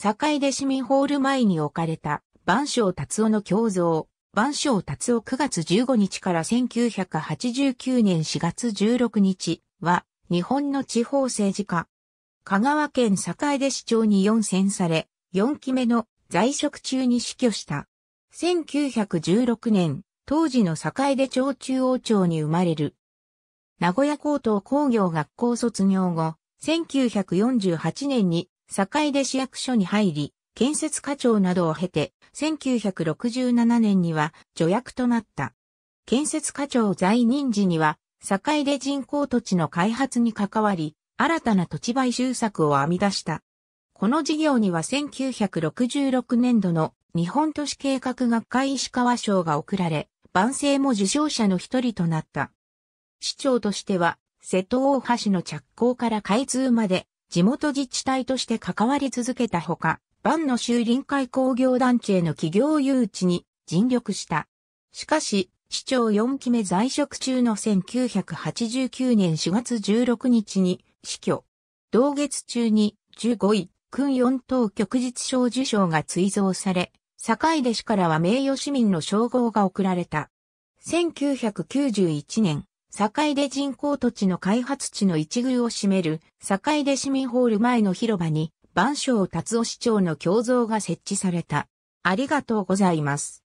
坂出市民ホール前に置かれた、万象達夫の胸像、万象達夫9月15日から1989年4月16日は、日本の地方政治家。香川県坂出市長に4選され、4期目の在職中に死去した。1916年、当時の坂出町中央町に生まれる。名古屋高等工業学校卒業後、1948年に坂出市役所に入り、建設課長などを経て、1967年には助役となった。建設課長在任時には、坂出人工土地の開発に関わり、新たな土地買収策を編み出した。この事業には1966年度の日本都市計画学会石川賞が贈られ、万世も受賞者の一人となった。市長としては、瀬戸大橋の着工から開通まで地元自治体として関わり続けたほか、万の州臨海工業団地への企業誘致に尽力した。しかし、市長4期目在職中の1989年4月16日に死去。同月中に15位、訓4等旭日賞受賞が追贈され、堺出市からは名誉市民の称号が贈られた。1991年、坂出人工土地の開発地の一宮を占める坂出市民ホール前の広場に万象達夫市長の胸像が設置された。ありがとうございます。